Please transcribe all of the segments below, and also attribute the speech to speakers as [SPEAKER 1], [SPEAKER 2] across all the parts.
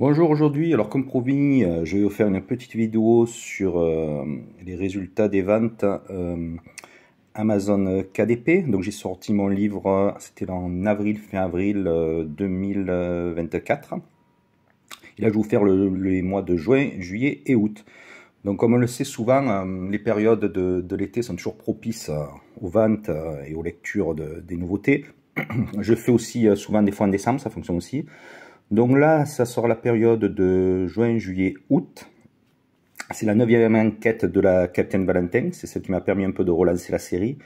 [SPEAKER 1] Bonjour aujourd'hui, alors comme promis, euh, je vais vous faire une petite vidéo sur euh, les résultats des ventes euh, Amazon KDP. Donc j'ai sorti mon livre, c'était en avril, fin avril 2024. Et là je vais vous faire le, les mois de juin, juillet et août. Donc comme on le sait souvent, les périodes de, l'été sont toujours propices aux ventes et aux lectures des nouveautés. Je fais aussi souvent des fois en décembre, ça fonctionne aussi. Donc là, ça sort la période de juin, juillet, août. C'est la neuvième enquête de la Captain Valentin. C'est celle qui m'a permis un peu de relancer la série.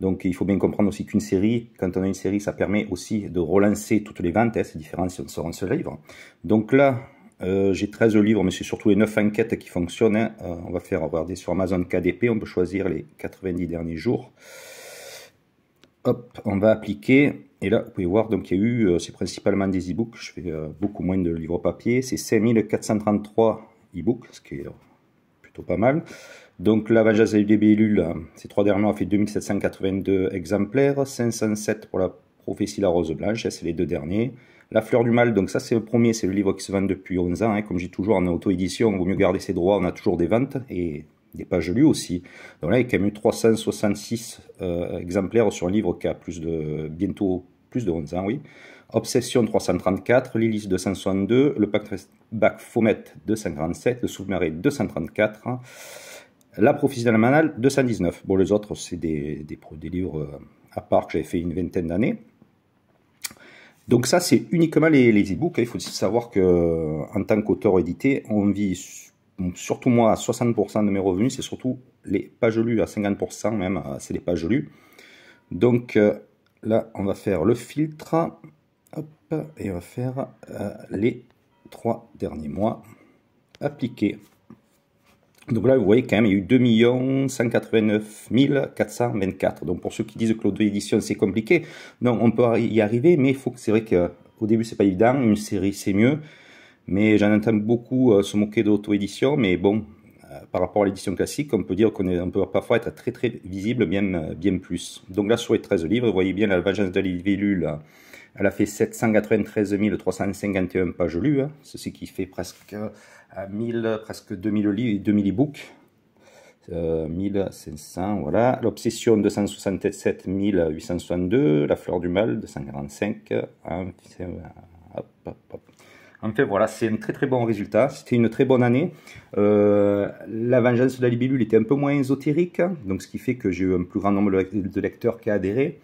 [SPEAKER 1] Donc il faut bien comprendre aussi qu'une série, quand on a une série, ça permet aussi de relancer toutes les ventes. Hein. c'est différent si on sort un seul livre. Donc là, euh, j'ai 13 livres, mais c'est surtout les 9 enquêtes qui fonctionnent. Hein. Euh, on va faire regarder sur Amazon KDP. On peut choisir les 90 derniers jours. Hop, on va appliquer. Et là, vous pouvez voir, donc il y a eu, euh, c'est principalement des e-books. Je fais euh, beaucoup moins de livres papier. C'est 5433 e-books, ce qui est euh, plutôt pas mal. Donc la vengeance des Bélules, hein, ces trois derniers ont fait 2782 exemplaires. 507 pour la prophétie la rose blanche, c'est les deux derniers. La fleur du mal, donc ça c'est le premier, c'est le livre qui se vend depuis 11 ans. Hein. Comme j'ai toujours en auto-édition, il vaut mieux garder ses droits, on a toujours des ventes. Et des pages lues aussi. Donc là, il y a quand même eu 366 exemplaires sur un livre qui a plus de, bientôt plus de 11 ans, oui. Obsession 334, Lilith 262, le pacte Bac Fomet 257, le Souvemarais 234, la prophétie 219. Bon, les autres, c'est des, des, livres euh, à part que j'avais fait une vingtaine d'années. Donc ça, c'est uniquement les, e-books. Hein. Il faut savoir que en tant qu'auteur édité, on vit surtout moi, à 60% de mes revenus, c'est surtout les pages lues, à 50% même, euh, c'est les pages lues. Donc euh, là, on va faire le filtre, et on va faire euh, les trois derniers mois appliqués. Donc là, vous voyez quand même, il y a eu 2 189 424. Donc pour ceux qui disent que l'auto-édition, c'est compliqué, non, on peut y arriver, mais faut que c'est vrai qu'au début, c'est pas évident, une série, c'est mieux. Mais j'en entends beaucoup euh, se moquer d'auto-édition, mais bon, euh, par rapport à l'édition classique, on peut dire qu'on peut parfois être très très visible, bien, euh, bien plus. Donc là, sur les 13 livres, vous voyez bien la vengeance de l'île elle a fait 793 351 pages lues, Ce hein. ceci qui fait presque, 1000, presque 2000, 2000 e-books. 1500, voilà. L'Obsession, 267 862. La Fleur du Mal, 245. Hein, hop, fait, voilà, c'est un très très bon résultat. C'était une très bonne année. Euh, la vengeance de la libellule était un peu moins ésotérique, donc ce qui fait que j'ai eu un plus grand nombre de lecteurs qui a adhéré.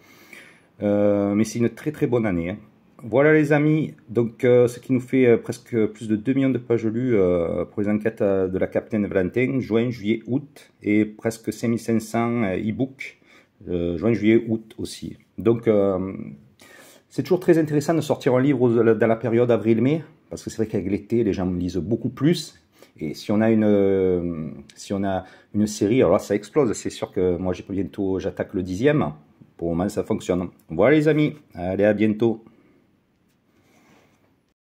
[SPEAKER 1] Euh, mais c'est une très très bonne année. Hein. Voilà les amis, donc euh, ce qui nous fait presque plus de 2 millions de pages lues pour les enquêtes de la Capitaine Valentin, juin, juillet, août, et presque 5500 e-books, juin, juillet, août aussi. Donc c'est toujours très intéressant de sortir un livre dans la période avril-mai, parce que c'est vrai qu'avec l'été, les gens lisent beaucoup plus. Et si on a une, euh, si on a une série, alors ça explose. C'est sûr que moi, bientôt, j'attaque le dixième. Pour le moment, ça fonctionne. Voilà, les amis. Allez, à bientôt.